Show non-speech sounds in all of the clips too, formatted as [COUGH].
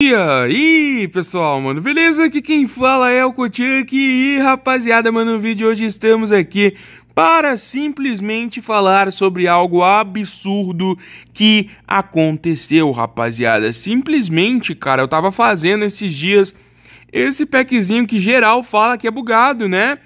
E aí, pessoal, mano, beleza? Aqui quem fala é o aqui e, rapaziada, mano, no vídeo hoje estamos aqui para simplesmente falar sobre algo absurdo que aconteceu, rapaziada. Simplesmente, cara, eu tava fazendo esses dias esse packzinho que geral fala que é bugado, né?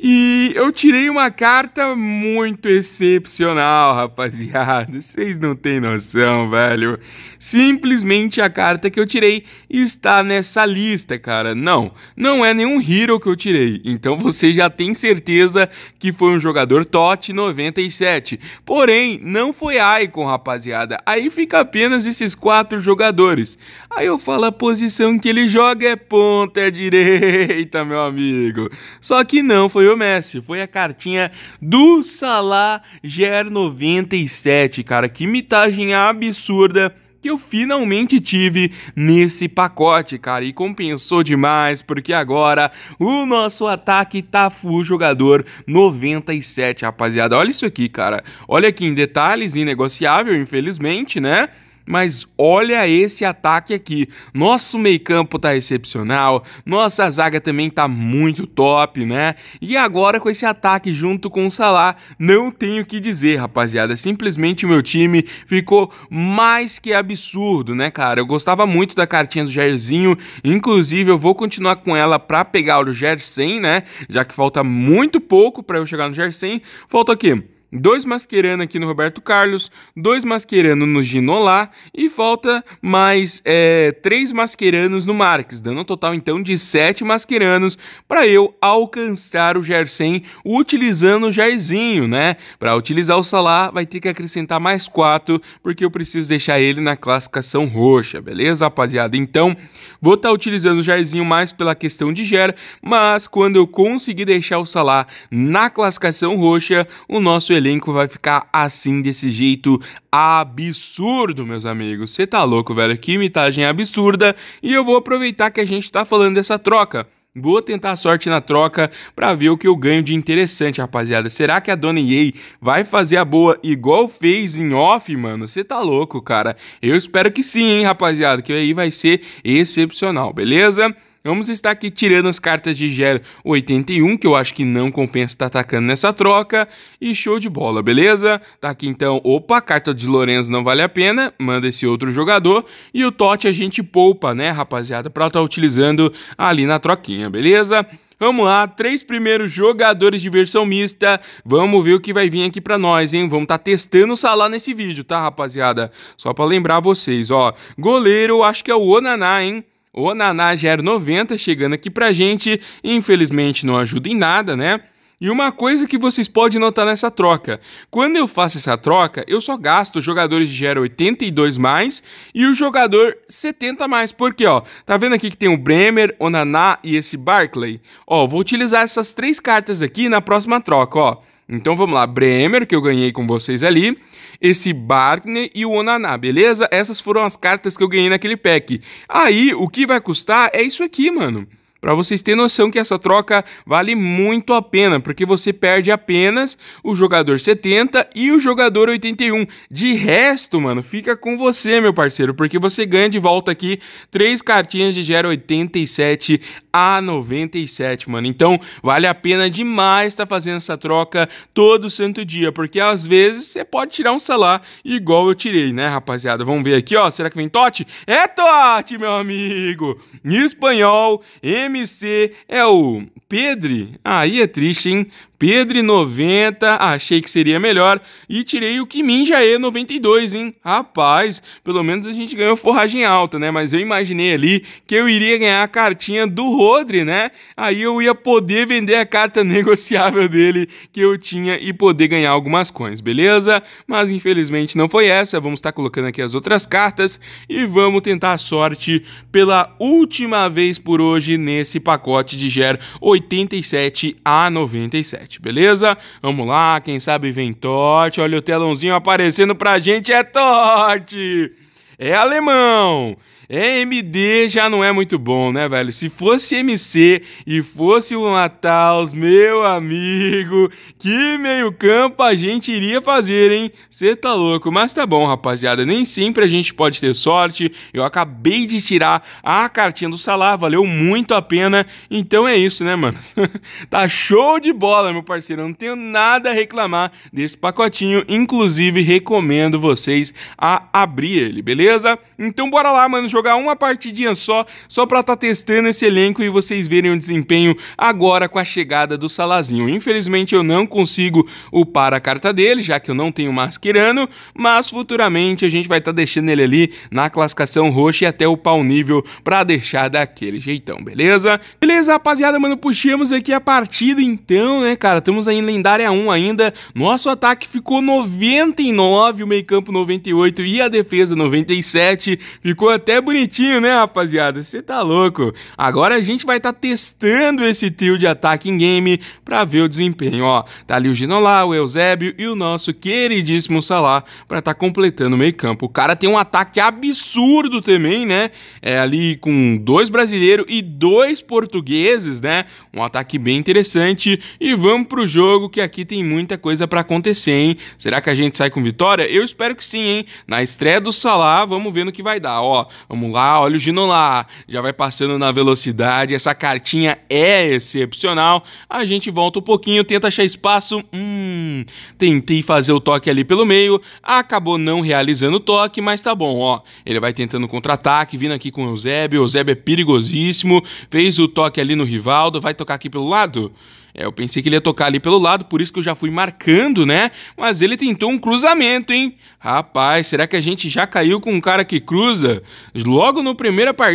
E eu tirei uma carta muito excepcional, rapaziada. [LAUGHS] Vocês não têm noção, velho. Simplesmente a carta que eu tirei está nessa lista, cara. Não, não é nenhum hero que eu tirei. Então você já tem certeza que foi um jogador TOT 97. Porém, não foi Icon, rapaziada. Aí fica apenas esses quatro jogadores. Aí eu falo a posição que ele joga é ponta [LAUGHS] direita, meu amigo. Só que não foi foi o Messi, foi a cartinha do Salah GR 97, cara, que mitagem absurda que eu finalmente tive nesse pacote, cara, e compensou demais, porque agora o nosso ataque tá full jogador 97, rapaziada. Olha isso aqui, cara. Olha aqui em detalhes, inegociável, infelizmente, né? mas olha esse ataque aqui. Nosso meio-campo tá excepcional, nossa zaga também tá muito top, né? E agora com esse ataque junto com o Salah, não tenho o que dizer, rapaziada. Simplesmente o meu time ficou mais que absurdo, né, cara? Eu gostava muito da cartinha do Jairzinho, inclusive eu vou continuar com ela para pegar o Gersen, né? Já que falta muito pouco para eu chegar no Gersen. Falta aqui dois Mascherano aqui no Roberto Carlos, dois Mascherano no Ginolá e falta mais é, três Masqueranos no Marques, dando um total então de sete Mascheranos para eu alcançar o Gersen utilizando o Jairzinho, né? Para utilizar o Salah vai ter que acrescentar mais quatro porque eu preciso deixar ele na classificação roxa, beleza, rapaziada? Então vou estar tá utilizando o Jairzinho mais pela questão de gera, mas quando eu conseguir deixar o Salah na classificação roxa, o nosso elenco vai ficar assim, desse jeito absurdo, meus amigos. Você tá louco, velho? Que imitagem absurda. E eu vou aproveitar que a gente tá falando dessa troca. Vou tentar a sorte na troca para ver o que eu ganho de interessante, rapaziada. Será que a Dona EA vai fazer a boa igual fez em off, mano? Você tá louco, cara. Eu espero que sim, hein, rapaziada, que aí vai ser excepcional, beleza? Vamos estar aqui tirando as cartas de Gero 81, que eu acho que não compensa estar tá atacando nessa troca. E show de bola, beleza? Tá aqui então, opa, a carta de Lorenzo não vale a pena, manda esse outro jogador. E o Totti a gente poupa, né, rapaziada, pra estar tá utilizando ali na troquinha, beleza? Vamos lá, três primeiros jogadores de versão mista. Vamos ver o que vai vir aqui para nós, hein? Vamos tá testando o Salah nesse vídeo, tá, rapaziada? Só para lembrar vocês, ó. Goleiro, acho que é o Onaná, hein? O Naná já 90 chegando aqui pra gente, infelizmente não ajuda em nada, né? E uma coisa que vocês podem notar nessa troca: quando eu faço essa troca, eu só gasto jogadores de gera 82 mais e o jogador 70 mais. Porque, ó, tá vendo aqui que tem o Bremer, o Naná e esse Barclay? Ó, vou utilizar essas três cartas aqui na próxima troca, ó. Então vamos lá, Bremer, que eu ganhei com vocês ali, esse Barclay e o Onaná, beleza? Essas foram as cartas que eu ganhei naquele pack. Aí, o que vai custar é isso aqui, mano. Para vocês terem noção que essa troca vale muito a pena, porque você perde apenas o jogador 70 e o jogador 81. De resto, mano, fica com você, meu parceiro, porque você ganha de volta aqui três cartinhas de gera 87 a 97, mano. Então, vale a pena demais estar tá fazendo essa troca todo santo dia, porque às vezes você pode tirar um salário igual eu tirei, né, rapaziada? Vamos ver aqui, ó. Será que vem Totti? É Totti, meu amigo! Em espanhol, em MC é o Pedre? Aí é triste, hein? Pedro 90, achei que seria melhor. E tirei o Kimin Jae 92, hein? Rapaz, pelo menos a gente ganhou forragem alta, né? Mas eu imaginei ali que eu iria ganhar a cartinha do Rodri, né? Aí eu ia poder vender a carta [LAUGHS] negociável dele que eu tinha e poder ganhar algumas coins, beleza? Mas infelizmente não foi essa. Vamos estar tá colocando aqui as outras cartas e vamos tentar a sorte pela última vez por hoje nesse pacote de GER 87 a 97. 7, beleza? Vamos lá, quem sabe vem Totti. Olha o telãozinho aparecendo pra gente, é Totti! É alemão! MD já não é muito bom, né, velho? Se fosse MC e fosse o Mataus, meu amigo, que meio-campo a gente iria fazer, hein? Você tá louco, mas tá bom, rapaziada. Nem sempre a gente pode ter sorte. Eu acabei de tirar a cartinha do Salah, valeu muito a pena. Então é isso, né, mano? [LAUGHS] tá show de bola, meu parceiro. Eu não tenho nada a reclamar desse pacotinho. Inclusive, recomendo vocês a abrir ele, beleza? Então bora lá, mano, jogar uma partidinha só, só para estar tá testando esse elenco e vocês verem o desempenho agora com a chegada do Salazinho. Infelizmente eu não consigo upar a carta dele, já que eu não tenho Masquerano mas futuramente a gente vai estar tá deixando ele ali na classificação roxa e até upar o nível para deixar daquele jeitão, beleza? Beleza, rapaziada, mano, puxamos aqui a partida então, né, cara? Estamos aí em lendária 1 ainda. Nosso ataque ficou 99, o meio-campo 98 e a defesa 97. Ficou até bonitinho, né, rapaziada? Você tá louco. Agora a gente vai estar tá testando esse trio de ataque em game para ver o desempenho, ó. Tá ali o Ginolá, o Eusébio e o nosso queridíssimo Salah para estar tá completando o meio campo. O cara tem um ataque absurdo também, né? É ali com dois brasileiros e dois portugueses, né? Um ataque bem interessante. E vamos pro jogo que aqui tem muita coisa para acontecer, hein? Será que a gente sai com vitória? Eu espero que sim, hein? Na estreia do Salah, vamos ver no que vai dar, ó. Vamos Vamos lá, olha o Gino lá, já vai passando na velocidade, essa cartinha é excepcional. A gente volta um pouquinho, tenta achar espaço, hum, tentei fazer o toque ali pelo meio, acabou não realizando o toque, mas tá bom, ó. Ele vai tentando contra-ataque, vindo aqui com o Eusébio, o Eusébio é perigosíssimo, fez o toque ali no Rivaldo, vai tocar aqui pelo lado... É, eu pensei que ele ia tocar ali pelo lado, por isso que eu já fui marcando, né? Mas ele tentou um cruzamento, hein? Rapaz, será que a gente já caiu com um cara que cruza? Logo no primeira partida.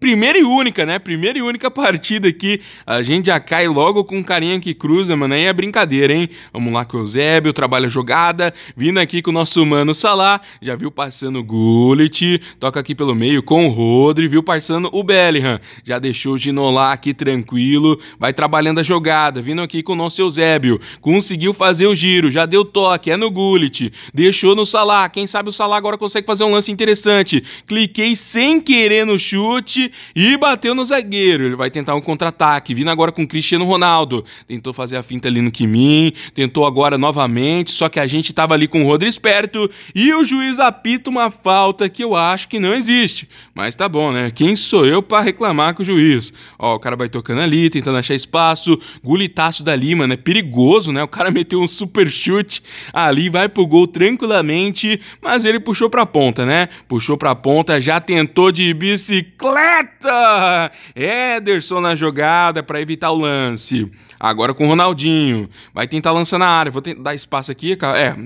Primeira e única, né? Primeira e única partida aqui. A gente já cai logo com um carinha que cruza, mano. Aí é brincadeira, hein? Vamos lá com o Eusébio, trabalha jogada. Vindo aqui com o nosso mano Salá. Já viu passando o Gullit. Toca aqui pelo meio com o Rodri. Viu passando o Bellingham. Já deixou o Ginola aqui tranquilo. Vai trabalhando a jogada vindo aqui com o nosso Eusébio. Conseguiu fazer o giro, já deu toque, é no Gullit. Deixou no Salah. Quem sabe o Salah agora consegue fazer um lance interessante. Cliquei sem querer no chute e bateu no zagueiro. Ele vai tentar um contra-ataque. Vindo agora com o Cristiano Ronaldo. Tentou fazer a finta ali no Kimin. Tentou agora novamente. Só que a gente tava ali com o Rodri esperto. E o juiz apita uma falta que eu acho que não existe. Mas tá bom, né? Quem sou eu para reclamar com o juiz? Ó, o cara vai tocando ali, tentando achar espaço. Gullit Taço da Lima, né? Perigoso, né? O cara meteu um super chute ali, vai pro gol tranquilamente, mas ele puxou pra ponta, né? Puxou pra ponta, já tentou de bicicleta! Ederson na jogada para evitar o lance. Agora com o Ronaldinho. Vai tentar lançar na área. Vou dar espaço aqui,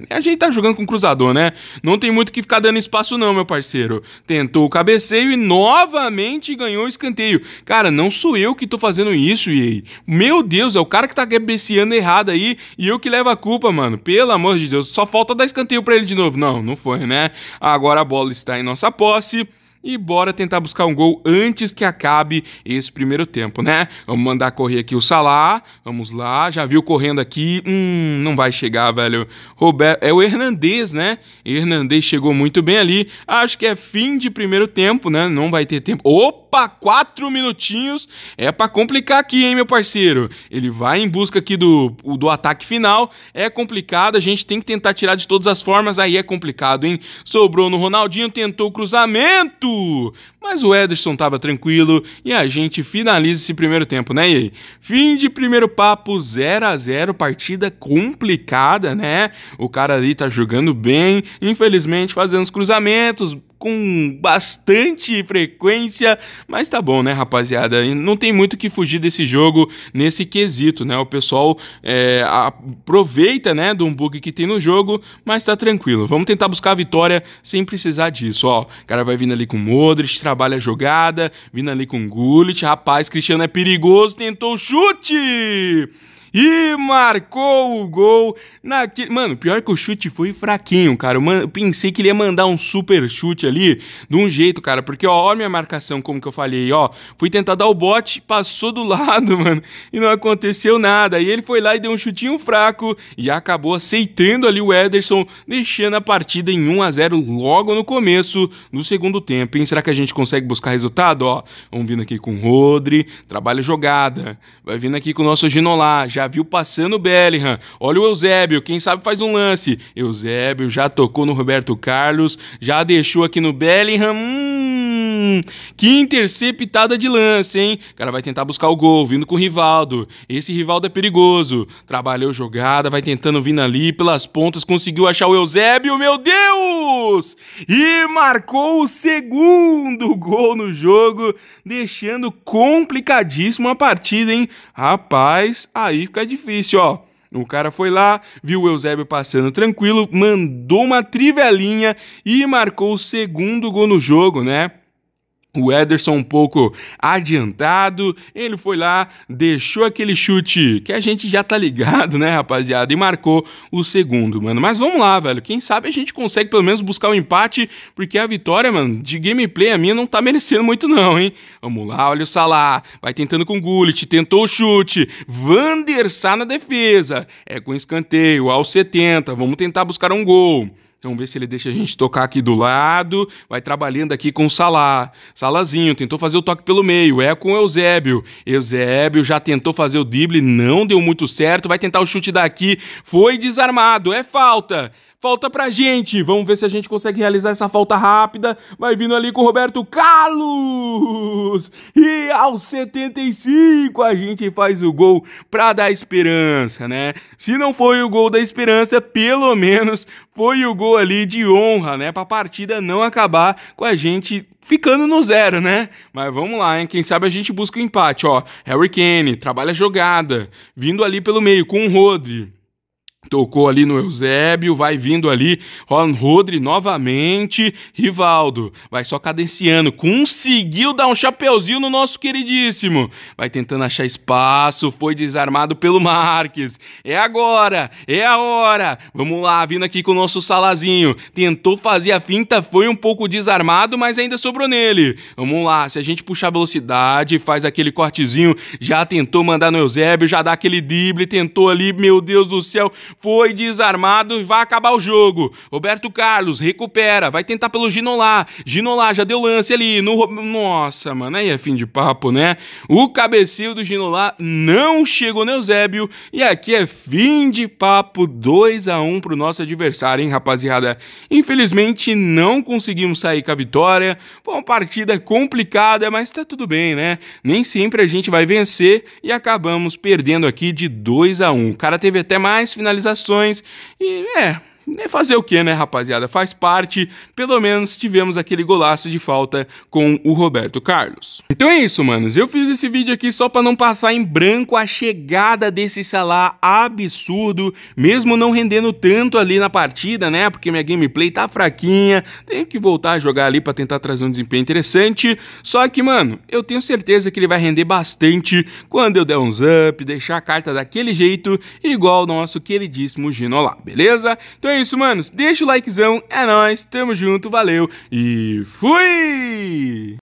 É, a gente tá jogando com cruzador, né? Não tem muito que ficar dando espaço, não, meu parceiro. Tentou o cabeceio e novamente ganhou o escanteio. Cara, não sou eu que tô fazendo isso, EA. Meu Deus, é o cara que tá cabeceando errado aí e eu que levo a culpa, mano. Pelo amor de Deus, só falta dar escanteio para ele de novo. Não, não foi, né? Agora a bola está em nossa posse e bora tentar buscar um gol antes que acabe esse primeiro tempo, né? Vamos mandar correr aqui o Salah, vamos lá, já viu correndo aqui, hum, não vai chegar, velho. Roberto, é o Hernandes, né? Hernandes chegou muito bem ali, acho que é fim de primeiro tempo, né? Não vai ter tempo. Opa, quatro minutinhos, é para complicar aqui, hein, meu parceiro? Ele vai em busca aqui do, do ataque final, é complicado, a gente tem que tentar tirar de todas as formas, aí é complicado, hein? Sobrou no Ronaldinho, tentou o cruzamento, muito. Mas o Ederson estava tranquilo e a gente finaliza esse primeiro tempo, né, EA? Fim de primeiro papo, 0 a 0 partida complicada, né? O cara ali tá jogando bem, infelizmente fazendo os cruzamentos, com bastante frequência, mas tá bom, né, rapaziada? Não tem muito que fugir desse jogo nesse quesito, né? O pessoal é, aproveita, né, de um bug que tem no jogo, mas tá tranquilo. Vamos tentar buscar a vitória sem precisar disso, ó. O cara vai vindo ali com Modric, trabalha a jogada, vindo ali com Gullit, rapaz, Cristiano é perigoso, tentou o chute! e marcou o gol naquele. Mano, pior que o chute foi fraquinho, cara. Eu pensei que ele ia mandar um super chute ali de um jeito, cara. Porque, ó, ó minha marcação, como que eu falei, ó. Fui tentar dar o bote, passou do [LAUGHS] lado, mano. E não aconteceu nada. E ele foi lá e deu um chutinho fraco e acabou aceitando ali o Ederson, deixando a partida em 1 a 0 logo no começo do segundo tempo. Hein? Será que a gente consegue buscar resultado? Ó, vamos vindo aqui com o Rodri, trabalha jogada. Vai vindo aqui com o nosso Ginolá. Já já viu passando o Bellingham. Olha o Eusébio, quem sabe faz um lance. Eusébio já tocou no Roberto Carlos, já deixou aqui no Bellingham. Hum, Hum, que interceptada de lance, hein? O cara vai tentar buscar o gol, vindo com o Rivaldo. Esse Rivaldo é perigoso. Trabalhou jogada, vai tentando vindo ali pelas pontas, conseguiu achar o Eusébio, meu Deus! E marcou o segundo gol no jogo, deixando complicadíssima a partida, hein? Rapaz, aí fica difícil, ó. O cara foi lá, viu o Eusébio passando tranquilo, mandou uma trivelinha e marcou o segundo gol no jogo, né? o Ederson um pouco adiantado, ele foi lá, deixou aquele chute que a gente já tá ligado, né, rapaziada, e marcou o segundo, mano. Mas vamos lá, velho, quem sabe a gente consegue pelo menos buscar o um empate, porque a vitória, mano, de gameplay a minha não tá merecendo muito não, hein? Vamos lá, olha o Salah, vai tentando com o Gullit, tentou o chute, Van der Sar na defesa, é com escanteio, aos 70, vamos tentar buscar um gol. Vamos ver se ele deixa a gente tocar aqui do lado. Vai trabalhando aqui com o Salá. Salazinho tentou fazer o toque pelo meio. É com o Eusébio. Eusébio já tentou fazer o drible, não deu muito certo. Vai tentar o chute daqui. Foi desarmado. É falta. Falta pra gente. Vamos ver se a gente consegue realizar essa falta rápida. Vai vindo ali com o Roberto Carlos. E aos 75 a gente faz o gol pra dar esperança, né? Se não foi o gol da esperança, pelo menos foi o gol ali de honra, né? Pra partida não acabar com a gente ficando no zero, né? Mas vamos lá, hein? Quem sabe a gente busca o um empate, ó. Harry Kane, trabalha a jogada, vindo ali pelo meio com o Rodri. Tocou ali no Eusébio, vai vindo ali, Ron Rodri novamente, Rivaldo, vai só cadenciando, conseguiu dar um chapeuzinho no nosso queridíssimo, vai tentando achar espaço, foi desarmado pelo Marques, é agora, é a hora, vamos lá, vindo aqui com o nosso Salazinho, tentou fazer a finta, foi um pouco desarmado, mas ainda sobrou nele, vamos lá, se a gente puxar a velocidade, faz aquele cortezinho, já tentou mandar no Eusébio, já dá aquele drible, tentou ali, meu Deus do céu, foi desarmado e vai acabar o jogo. Roberto Carlos recupera, vai tentar pelo Ginolá. Ginolá já deu lance ali no nossa, mano, aí é fim de papo, né? O cabeceio do Ginolá não chegou no Eusébio e aqui é fim de papo 2 a 1 pro nosso adversário, hein, rapaziada. Infelizmente não conseguimos sair com a vitória. Foi uma partida complicada, mas tá tudo bem, né? Nem sempre a gente vai vencer e acabamos perdendo aqui de 2 a 1. Um. O cara teve até mais finalizações atualizações. E é, é fazer o que, né, rapaziada? Faz parte. Pelo menos tivemos aquele golaço de falta com o Roberto Carlos. Então é isso, manos. Eu fiz esse vídeo aqui só para não passar em branco a chegada desse Salah absurdo, mesmo não rendendo tanto ali na partida, né? Porque minha gameplay tá fraquinha. Tenho que voltar a jogar ali para tentar trazer um desempenho interessante. Só que, mano, eu tenho certeza que ele vai render bastante quando eu der uns up, deixar a carta daquele jeito, igual o nosso queridíssimo lá beleza? Então é é isso, manos. Deixa o likezão, é nóis, tamo junto, valeu e fui!